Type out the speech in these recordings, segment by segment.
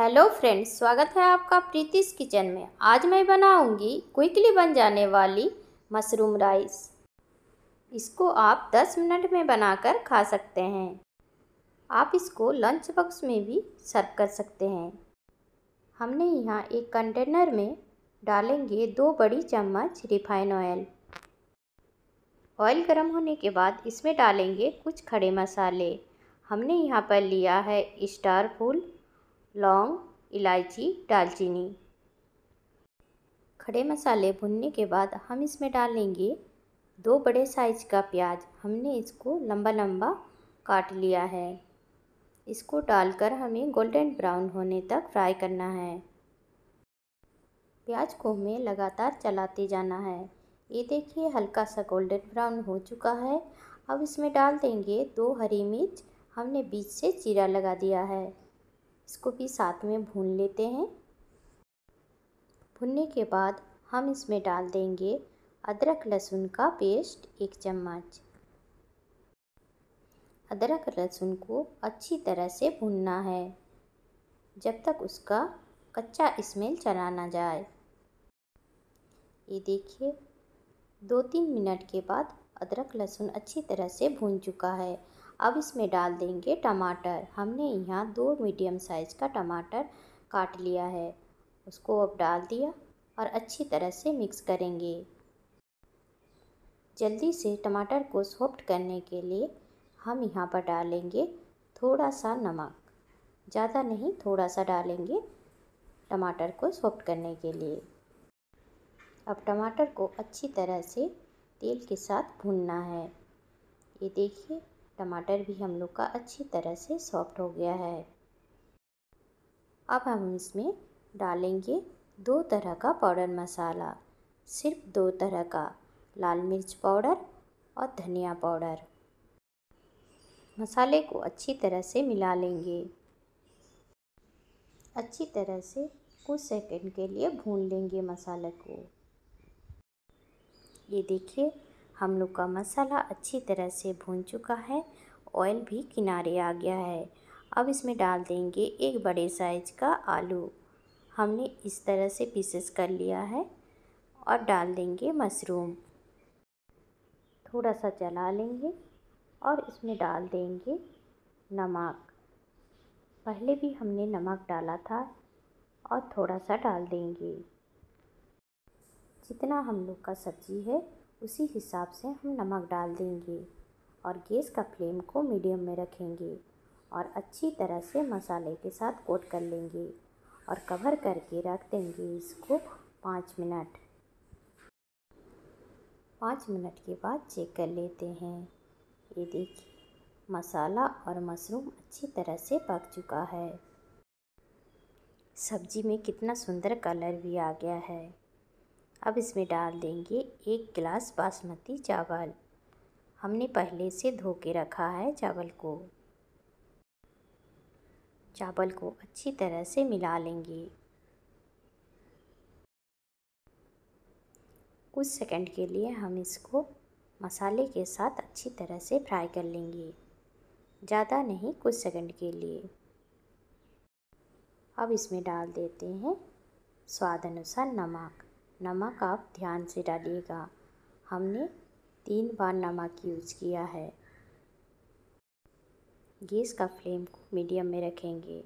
hello friends स्वागत है आपका प्रीतिस किचन में आज मैं बनाऊंगी क्विकली बन जाने वाली मशरूम राइस इसको आप 10 मिनट में बनाकर खा सकते हैं आप इसको लंच बॉक्स में भी सर्व कर सकते हैं हमने यहाँ एक कंटेनर में डालेंगे दो बड़ी चम्मच रिफाइन ऑयल ऑयल गर्म होने के बाद इसमें डालेंगे कुछ खड़े मसाले हमने यहाँ पर लिया है स्टार फूल लौंग इलायची दालचीनी खड़े मसाले भुनने के बाद हम इसमें डालेंगे दो बड़े साइज का प्याज हमने इसको लंबा लंबा काट लिया है इसको डालकर हमें गोल्डन ब्राउन होने तक फ्राई करना है प्याज को हमें लगातार चलाते जाना है ये देखिए हल्का सा गोल्डन ब्राउन हो चुका है अब इसमें डाल देंगे दो हरी मिर्च हमने बीच से चीरा लगा दिया है इसको भी साथ में भून लेते हैं भुनने के बाद हम इसमें डाल देंगे अदरक लहसुन का पेस्ट एक चम्मच अदरक लहसुन को अच्छी तरह से भुनना है जब तक उसका कच्चा स्मेल चला ना जाए ये देखिए दो तीन मिनट के बाद अदरक लहसुन अच्छी तरह से भून चुका है अब इसमें डाल देंगे टमाटर हमने यहाँ दो मीडियम साइज़ का टमाटर काट लिया है उसको अब डाल दिया और अच्छी तरह से मिक्स करेंगे जल्दी से टमाटर को सॉफ्ट करने के लिए हम यहाँ पर डालेंगे थोड़ा सा नमक ज़्यादा नहीं थोड़ा सा डालेंगे टमाटर को सॉफ्ट करने के लिए अब टमाटर को अच्छी तरह से तेल के साथ भूनना है ये देखिए टमाटर भी हम लोग का अच्छी तरह से सॉफ्ट हो गया है अब हम इसमें डालेंगे दो तरह का पाउडर मसाला सिर्फ दो तरह का लाल मिर्च पाउडर और धनिया पाउडर मसाले को अच्छी तरह से मिला लेंगे अच्छी तरह से कुछ सेकंड के लिए भून लेंगे मसाले को ये देखिए हम लोग का मसाला अच्छी तरह से भून चुका है ऑयल भी किनारे आ गया है अब इसमें डाल देंगे एक बड़े साइज का आलू हमने इस तरह से पीसेस कर लिया है और डाल देंगे मशरूम थोड़ा सा चला लेंगे और इसमें डाल देंगे नमक पहले भी हमने नमक डाला था और थोड़ा सा डाल देंगे जितना हम लोग का सब्ज़ी है उसी हिसाब से हम नमक डाल देंगे और गैस का फ्लेम को मीडियम में रखेंगे और अच्छी तरह से मसाले के साथ कोट कर लेंगे और कवर करके रख देंगे इसको पाँच मिनट पाँच मिनट के बाद चेक कर लेते हैं ये देखिए मसाला और मशरूम अच्छी तरह से पक चुका है सब्जी में कितना सुंदर कलर भी आ गया है अब इसमें डाल देंगे एक गिलास बासमती चावल हमने पहले से धो के रखा है चावल को चावल को अच्छी तरह से मिला लेंगे कुछ सेकंड के लिए हम इसको मसाले के साथ अच्छी तरह से फ्राई कर लेंगे ज़्यादा नहीं कुछ सेकंड के लिए अब इसमें डाल देते हैं स्वाद अनुसार नमक नमक आप ध्यान से डालिएगा हमने तीन बार नमक यूज़ किया है गैस का फ्लेम को मीडियम में रखेंगे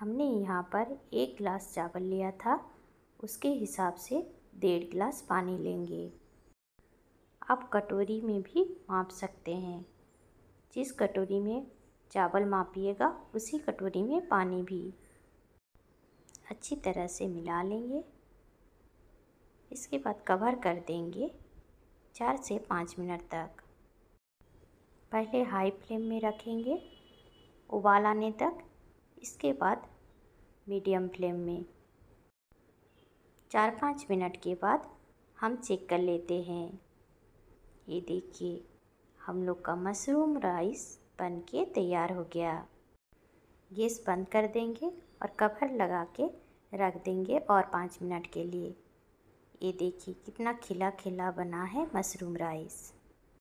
हमने यहाँ पर एक गिलास चावल लिया था उसके हिसाब से डेढ़ गिलास पानी लेंगे आप कटोरी में भी माप सकते हैं जिस कटोरी में चावल मापिएगा उसी कटोरी में पानी भी अच्छी तरह से मिला लेंगे इसके बाद कवर कर देंगे चार से पाँच मिनट तक पहले हाई फ्लेम में रखेंगे उबाल आने तक इसके बाद मीडियम फ्लेम में चार पाँच मिनट के बाद हम चेक कर लेते हैं ये देखिए हम लोग का मशरूम राइस बन के तैयार हो गया गैस बंद कर देंगे और कवर लगा के रख देंगे और पाँच मिनट के लिए ये देखिए कितना खिला खिला बना है मशरूम राइस